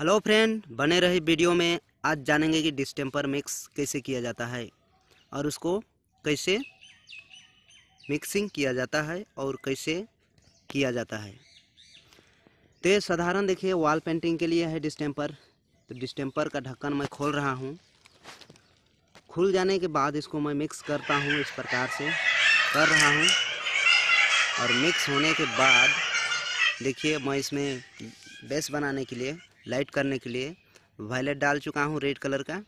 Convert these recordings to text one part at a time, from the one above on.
hello friend बने रहे video में आज जानेंगे कि डिस्टेम्पर मिक्स कैसे किया जाता है और उसको कैसे मिक्सिंग किया जाता है और कैसे किया जाता है तो ये साधारण देखिए वॉल पेंटिंग के लिए है डिस्टेम्पर तो डिस्टेम्पर का ढक्कन मैं खोल रहा हूँ खुल जाने के बाद इसको मैं मिक्स करता हूँ इस प्रकार से कर रहा हूँ और मिक्स होने के बाद देखिए मैं इसमें बेस बनाने के लिए लाइट करने के लिए वायलेट डाल चुका हूँ रेड कलर का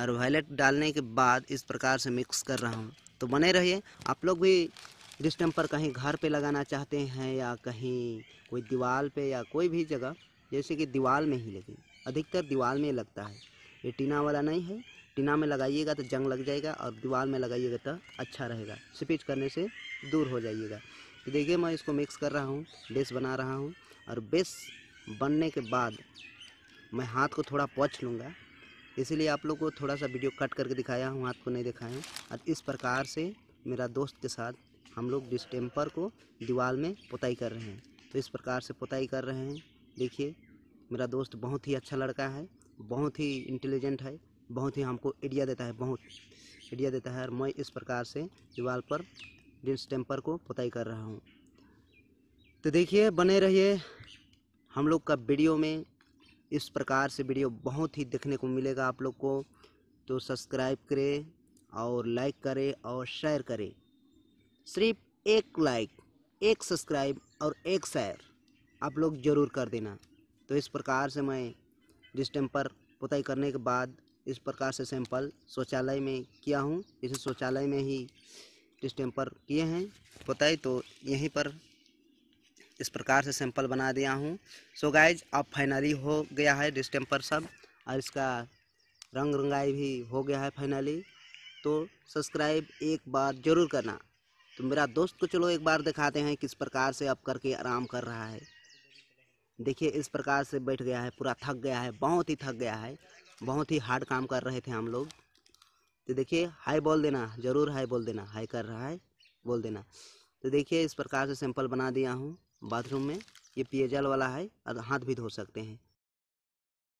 और वायलेट डालने के बाद इस प्रकार से मिक्स कर रहा हूँ तो बने रहिए आप लोग भी पर कहीं घर पे लगाना चाहते हैं या कहीं कोई दीवार पे या कोई भी जगह जैसे कि दीवार में ही लगे अधिकतर दीवार में लगता है ये टीना वाला नहीं है टीना में लगाइएगा तो जंग लग जाएगा और दीवार में लगाइएगा तो अच्छा रहेगा स्पीच करने से दूर हो जाइएगा तो देखिए मैं इसको मिक्स कर रहा हूँ बेस बना रहा हूँ और बेस बनने के बाद मैं हाथ को थोड़ा पोच लूँगा इसीलिए आप लोग को थोड़ा सा वीडियो कट करके दिखाया हूँ हाथ को नहीं दिखाया और इस प्रकार से मेरा दोस्त के साथ हम लोग डिस्टेम्पर को दीवार में पोताई कर रहे हैं तो इस प्रकार से पोताई कर रहे हैं देखिए मेरा दोस्त बहुत ही अच्छा लड़का है बहुत ही इंटेलिजेंट है बहुत ही हमको आइडिया देता है बहुत आइडिया देता है और मैं इस प्रकार से दीवार पर डिस्टेम्पर को पोताई कर रहा हूँ तो देखिए बने रहिए हम लोग का वीडियो में इस प्रकार से वीडियो बहुत ही देखने को मिलेगा आप लोग को तो सब्सक्राइब करें और लाइक करें और शेयर करें सिर्फ एक लाइक एक सब्सक्राइब और एक शेयर आप लोग ज़रूर कर देना तो इस प्रकार से मैं जिस टाइम पर पुताई करने के बाद इस प्रकार से सैंपल शौचालय में किया हूँ इसे शौचालय में ही जिस टाइम पर किए हैं पुताई तो यहीं पर इस प्रकार से सैंपल बना दिया हूँ सो गाइज अब फाइनली हो गया है डिस्टेम्पर सब और इसका रंग रंगाई भी हो गया है फाइनली तो सब्सक्राइब एक बार ज़रूर करना तो मेरा दोस्त को चलो एक बार दिखाते हैं किस प्रकार से अब करके आराम कर रहा है देखिए इस प्रकार से बैठ गया है पूरा थक गया है बहुत ही थक गया है बहुत ही हार्ड काम कर रहे थे हम लोग तो देखिए हाई बोल देना ज़रूर हाई बोल देना हाई कर रहा है बोल देना तो देखिए इस प्रकार से सैंपल बना दिया हूँ बाथरूम में ये पेयजल वाला है और हाथ भी धो सकते हैं